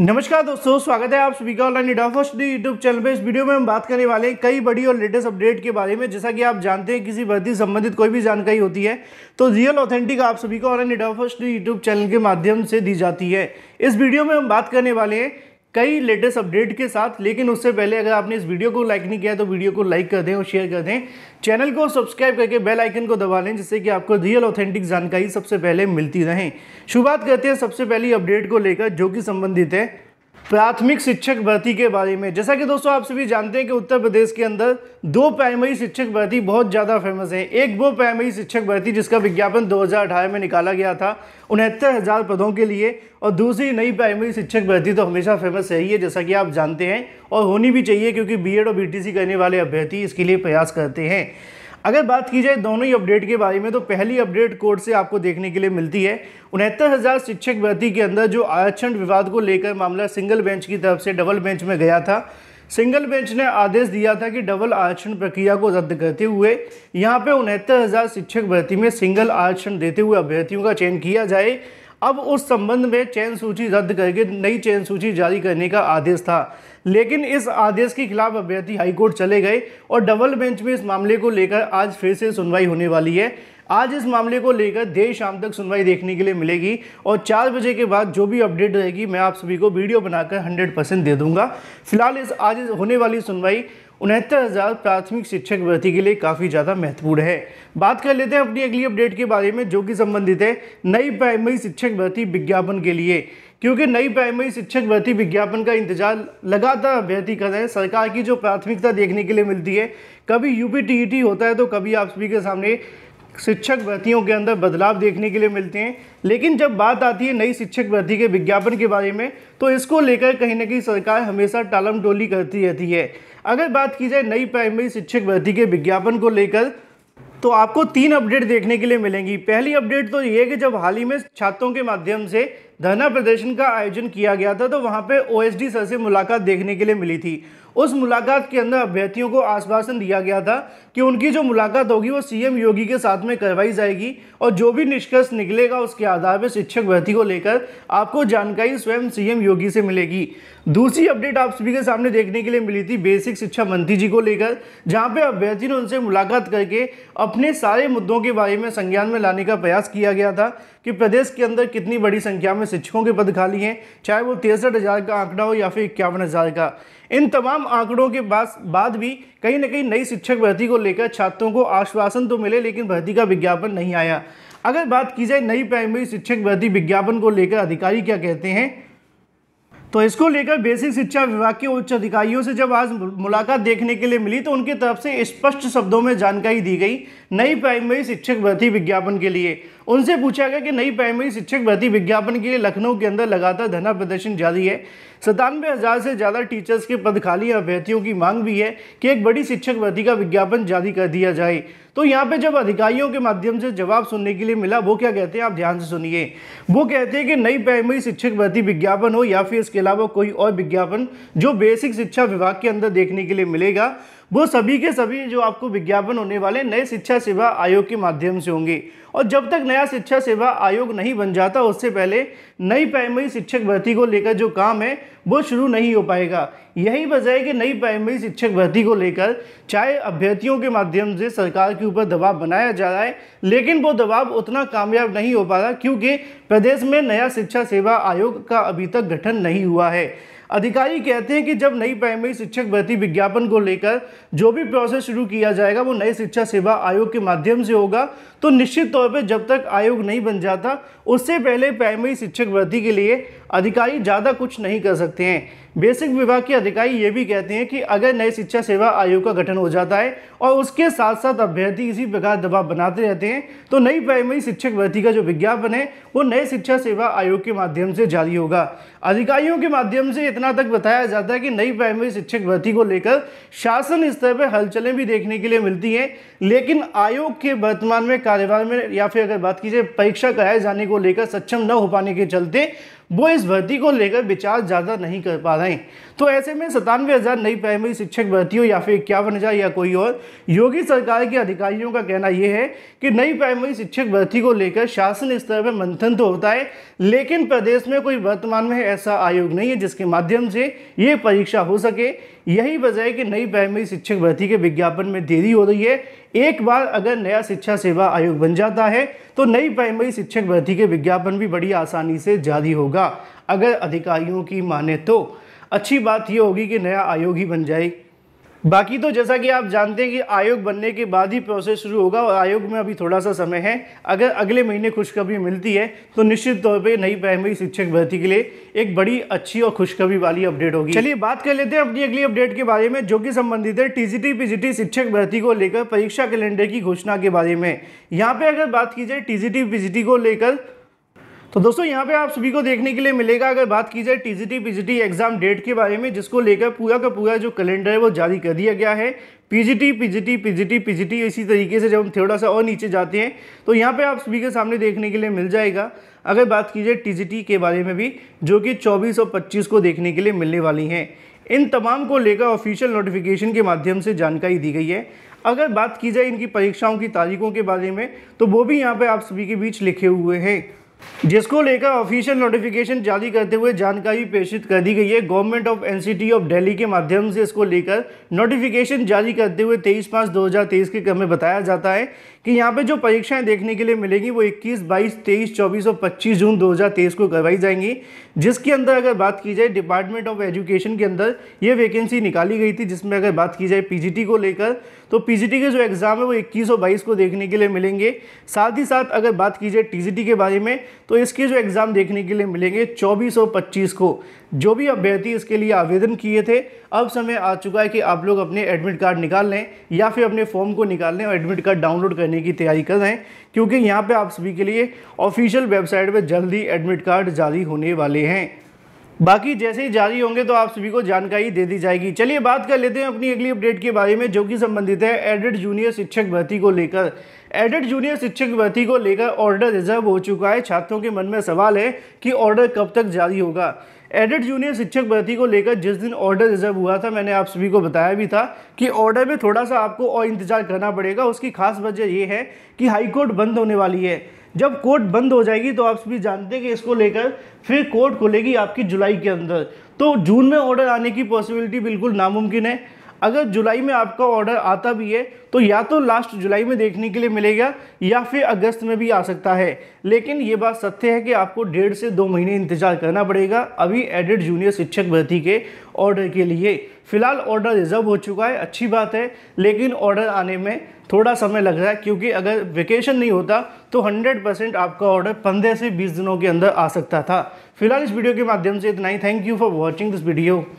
नमस्कार दोस्तों स्वागत है आप सभी का ऑनलाइन डी यूट्यूब चैनल पे इस वीडियो में हम बात करने वाले हैं कई बड़ी और लेटेस्ट अपडेट के बारे में जैसा कि आप जानते हैं किसी भर्ती संबंधित कोई भी जानकारी होती है तो रियल ऑथेंटिक आप सभी को ऑनलाइन डी यूट्यूब चैनल के माध्यम से दी जाती है इस वीडियो में हम बात करने वाले हैं कई लेटेस्ट अपडेट के साथ लेकिन उससे पहले अगर आपने इस वीडियो को लाइक नहीं किया तो वीडियो को लाइक कर दें और शेयर कर दें चैनल को सब्सक्राइब करके बेल आइकन को दबा लें जिससे कि आपको रियल ऑथेंटिक जानकारी सबसे पहले मिलती रहें शुरुआत करते हैं सबसे पहली अपडेट को लेकर जो कि संबंधित है प्राथमिक शिक्षक भर्ती के बारे में जैसा कि दोस्तों आप सभी जानते हैं कि उत्तर प्रदेश के अंदर दो प्राइमरी शिक्षक भर्ती बहुत ज़्यादा फेमस है एक वो प्राइमरी शिक्षक भर्ती जिसका विज्ञापन 2018 में निकाला गया था उनहत्तर हज़ार पदों के लिए और दूसरी नई प्राइमरी शिक्षक भर्ती तो हमेशा फेमस रही है जैसा कि आप जानते हैं और होनी भी चाहिए क्योंकि बी और बी करने वाले अभ्यर्थी इसके लिए प्रयास करते हैं अगर बात की जाए दोनों ही अपडेट के बारे में तो पहली अपडेट कोर्ट से आपको देखने के लिए मिलती है उनहत्तर हज़ार शिक्षक भर्ती के अंदर जो आरक्षण विवाद को लेकर मामला सिंगल बेंच की तरफ से डबल बेंच में गया था सिंगल बेंच ने आदेश दिया था कि डबल आरक्षण प्रक्रिया को रद्द करते हुए यहाँ पे उनहत्तर हज़ार शिक्षक भर्ती में सिंगल आरक्षण देते हुए अभ्यर्थियों का चयन किया जाए अब उस संबंध में चयन सूची रद्द करके नई चयन सूची जारी करने का आदेश था लेकिन इस आदेश के खिलाफ अभ्यर्थी हाईकोर्ट चले गए और डबल बेंच में इस मामले को लेकर आज फिर से सुनवाई होने वाली है आज इस मामले को लेकर देर शाम तक सुनवाई देखने के लिए मिलेगी और चार बजे के बाद जो भी अपडेट रहेगी मैं आप सभी को वीडियो बनाकर 100 परसेंट दे दूंगा फिलहाल इस आज होने वाली सुनवाई उनहत्तर हज़ार प्राथमिक शिक्षक भर्ती के लिए काफ़ी ज़्यादा महत्वपूर्ण है बात कर लेते हैं अपनी अगली अपडेट के बारे में जो कि संबंधित है नई प्राइमरी शिक्षक भर्ती विज्ञापन के लिए क्योंकि नई प्राइमरी शिक्षक भर्ती विज्ञापन का इंतजार लगातार अभ्यर्थी कर रहे हैं सरकार की जो प्राथमिकता देखने के लिए मिलती है कभी यू e होता है तो कभी आप सभी के सामने शिक्षक भर्तियों के अंदर बदलाव देखने के लिए मिलते हैं लेकिन जब बात आती है नई शिक्षक भर्ती के विज्ञापन के बारे में तो इसको लेकर कहीं ना कहीं सरकार हमेशा टालम टोली करती रहती है अगर बात की जाए नई प्राइमरी शिक्षक भर्ती के विज्ञापन को लेकर तो आपको तीन अपडेट देखने के लिए मिलेंगी पहली अपडेट तो ये कि जब हाल ही में छात्रों के माध्यम से धरना प्रदर्शन का आयोजन किया गया था तो वहाँ पे ओएसडी सर से मुलाकात देखने के लिए मिली थी उस मुलाकात के अंदर अभ्यर्थियों को आश्वासन दिया गया था कि उनकी जो मुलाकात होगी वो सीएम योगी के साथ में करवाई जाएगी और जो भी निष्कर्ष निकलेगा उसके आधार पर शिक्षक भर्ती को लेकर आपको जानकारी स्वयं सीएम योगी से मिलेगी दूसरी अपडेट आप सभी के सामने देखने के लिए मिली थी बेसिक शिक्षा मंत्री जी को लेकर जहाँ पे अभ्यर्थी ने उनसे मुलाकात करके अपने सारे मुद्दों के बारे में संज्ञान में लाने का प्रयास किया गया था कि प्रदेश के अंदर कितनी बड़ी संख्या में शिक्षकों के पद खाली हैं चाहे वो तिरसठ हज़ार का आंकड़ा हो या फिर इक्यावन हज़ार का इन तमाम आंकड़ों के बाद भी कहीं ना कहीं नई शिक्षक भर्ती को लेकर छात्रों को आश्वासन तो मिले लेकिन भर्ती का विज्ञापन नहीं आया अगर बात की जाए नई प्राइमरी शिक्षक भर्ती विज्ञापन को लेकर अधिकारी क्या कहते हैं तो इसको लेकर बेसिक शिक्षा विभाग के उच्च अधिकारियों से जब आज मुलाकात देखने के लिए मिली तो उनकी तरफ से स्पष्ट शब्दों में जानकारी दी गई नई प्राइमरी शिक्षक भर्ती विज्ञापन के लिए उनसे पूछा गया कि नई प्राइमरी शिक्षक भर्ती विज्ञापन के लिए लखनऊ के अंदर लगातार धरना प्रदर्शन जारी है सतानवे हज़ार से ज़्यादा टीचर्स के पद खाली अभ्यर्थियों की मांग भी है कि एक बड़ी शिक्षक भर्ती का विज्ञापन जारी कर दिया जाए तो यहाँ पे जब अधिकारियों के माध्यम से जवाब सुनने के लिए मिला वो क्या कहते हैं आप ध्यान से सुनिए वो कहते हैं कि नई प्राइमरी शिक्षक भर्ती विज्ञापन हो या फिर इसके अलावा कोई और विज्ञापन जो बेसिक शिक्षा विभाग के अंदर देखने के लिए मिलेगा वो सभी के सभी जो आपको विज्ञापन होने वाले नए शिक्षा सेवा आयोग के माध्यम से होंगे और जब तक नया शिक्षा सेवा आयोग नहीं बन जाता उससे पहले नई प्राइमरी शिक्षक भर्ती को लेकर जो काम है वो शुरू नहीं हो पाएगा यही वजह है कि नई प्राइमरी शिक्षक भर्ती को लेकर चाहे अभ्यर्थियों के माध्यम से सरकार के ऊपर दबाव बनाया जा रहा है लेकिन वो दबाव उतना कामयाब नहीं हो पा रहा क्योंकि प्रदेश में नया शिक्षा सेवा आयोग का अभी तक गठन नहीं हुआ है अधिकारी कहते हैं कि जब नई प्राइमरी शिक्षक भर्ती विज्ञापन को लेकर जो भी प्रोसेस शुरू किया जाएगा वो नए शिक्षा सेवा आयोग के माध्यम से होगा तो निश्चित तौर पर जब तक आयोग नहीं बन जाता उससे पहले प्राइमरी शिक्षक भर्ती के लिए अधिकारी ज़्यादा कुछ नहीं कर सकते हैं बेसिक विभाग के अधिकारी ये भी कहते हैं कि अगर नए शिक्षा सेवा आयोग का गठन हो जाता है और उसके साथ साथ अभ्यर्थी इसी प्रकार दबाव बनाते रहते हैं तो नई प्राइमरी शिक्षक भर्ती का जो विज्ञापन है वो नए शिक्षा सेवा आयोग के माध्यम से जारी होगा अधिकारियों के माध्यम से इतना तक बताया जाता है कि नई प्राइमरी शिक्षक भर्ती को लेकर शासन स्तर पर हलचलें भी देखने के लिए मिलती हैं लेकिन आयोग के वर्तमान में कार्यभार में या फिर अगर बात की जाए परीक्षा कराए जाने को लेकर सक्षम न हो पाने के चलते वो इस भर्ती को लेकर विचार ज़्यादा नहीं कर पा रहे हैं तो ऐसे में सतानवे हज़ार नई प्राइमरी शिक्षक भर्ती हो या फिर इक्यावन हज़ार या कोई और योगी सरकार के अधिकारियों का कहना यह है कि नई प्राइमरी शिक्षक भर्ती को लेकर शासन स्तर पर मंथन तो होता है लेकिन प्रदेश में कोई वर्तमान में ऐसा आयोग नहीं है जिसके माध्यम से ये परीक्षा हो सके यही वजह है कि नई प्राइमरी शिक्षक भर्ती के विज्ञापन में देरी हो रही है एक बार अगर नया शिक्षा सेवा आयोग बन जाता है तो नई प्राइमरी शिक्षक भर्ती के विज्ञापन भी बड़ी आसानी से जारी होगा होगा अगर अधिकारियों की माने तो अच्छी बात यह होगी कि नया आयोग ही बन जाए बाकी तो जैसा कि आप जानते हैं कि आयोग बनने के बाद ही प्रोसेस शुरू होगा और आयोग में अभी थोड़ा सा समय है अगर अगले महीने खुशखबरी मिलती है तो निश्चित तौर पे नई प्राइमरी शिक्षक भर्ती के लिए एक बड़ी अच्छी और खुशखबरी वाली अपडेट होगी चलिए बात कर लेते हैं अपनी अगली अपडेट के बारे में जो कि संबंधित है टीजीटी पीजीटी शिक्षक भर्ती को लेकर परीक्षा कैलेंडर की घोषणा के बारे में यहाँ पर अगर बात की जाए टीजीटी पीजीटी को लेकर तो दोस्तों यहाँ पे आप सभी को देखने के लिए मिलेगा अगर बात की जाए टीजीटी पीजीटी एग्जाम डेट के बारे में जिसको लेकर पूरा का पूरा जो कैलेंडर है वो जारी कर दिया गया है पीजीटी पीजीटी पीजीटी पीजीटी इसी तरीके से जब हम थोड़ा सा और नीचे जाते हैं तो यहाँ पे आप सभी के सामने देखने के लिए मिल जाएगा अगर बात की जाए टीजीटी के बारे में भी जो कि चौबीस और पच्चीस को देखने के लिए मिलने वाली हैं इन तमाम को लेकर ऑफिशियल नोटिफिकेशन के माध्यम से जानकारी दी गई है अगर बात की जाए इनकी परीक्षाओं की तारीखों के बारे में तो वो भी यहाँ पर आप सभी के बीच लिखे हुए हैं जिसको लेकर ऑफिशियल नोटिफिकेशन जारी करते हुए जानकारी प्रेषित कर दी गई है government of NCT of Delhi के माध्यम से इसको लेकर नोटिफिकेशन जारी करते हुए 23 पाँच 2023 के क्रम में बताया जाता है कि यहाँ पे जो परीक्षाएं देखने के लिए मिलेगी वो 21, 22, 23, 24 और 25 जून 2023 को करवाई जाएंगी जिसके अंदर अगर बात की जाए डिपार्टमेंट ऑफ एजुकेशन के अंदर ये वैकेंसी निकाली गई थी जिसमें अगर बात की जाए पीजीटी को लेकर तो पीजीटी के जो एग्ज़ाम है वो 21 और 22 को देखने के लिए मिलेंगे साथ ही साथ अगर बात की जाए टी के बारे में तो इसके जो एग्ज़ाम देखने के लिए मिलेंगे चौबीस और पच्चीस को जो भी अभ्यर्थी इसके लिए आवेदन किए थे अब समय आ चुका है कि आप लोग अपने एडमिट कार्ड निकाल लें या फिर अपने फॉर्म को निकाल लें और एडमिट कार्ड डाउनलोड करने करने की तैयारी कर रहे हैं क्योंकि यहाँ पे आप सभी के लिए ऑफिशियल वेबसाइट पे जल्द ही एडमिट कार्ड जारी होने वाले हैं बाकी जैसे ही जारी होंगे तो आप सभी को जानकारी दे दी जाएगी चलिए बात कर लेते हैं अपनी अगली अपडेट के बारे में जो कि संबंधित है एडेड जूनियर शिक्षक भर्ती को लेकर एडेड जूनियर शिक्षक भर्ती को लेकर ऑर्डर रिजर्व हो चुका है छात्रों के मन में सवाल है कि ऑर्डर कब तक जारी होगा एडिट जूनियर शिक्षक भर्ती को लेकर जिस दिन ऑर्डर रिजर्व हुआ था मैंने आप सभी को बताया भी था कि ऑर्डर में थोड़ा सा आपको और इंतजार करना पड़ेगा उसकी खास वजह यह है कि हाई कोर्ट बंद होने वाली है जब कोर्ट बंद हो जाएगी तो आप सभी जानते हैं कि इसको लेकर फिर कोर्ट खुलेगी आपकी जुलाई के अंदर तो जून में ऑर्डर आने की पॉसिबिलिटी बिल्कुल नामुमकिन है अगर जुलाई में आपका ऑर्डर आता भी है तो या तो लास्ट जुलाई में देखने के लिए मिलेगा या फिर अगस्त में भी आ सकता है लेकिन ये बात सत्य है कि आपको डेढ़ से दो महीने इंतजार करना पड़ेगा अभी एडेड जूनियर शिक्षक भर्ती के ऑर्डर के लिए फिलहाल ऑर्डर रिजर्व हो चुका है अच्छी बात है लेकिन ऑर्डर आने में थोड़ा समय लग रहा है क्योंकि अगर वेकेशन नहीं होता तो 100 परसेंट आपका ऑर्डर 15 से 20 दिनों के अंदर आ सकता था फिलहाल इस वीडियो के माध्यम से इतना ही thank you for watching this video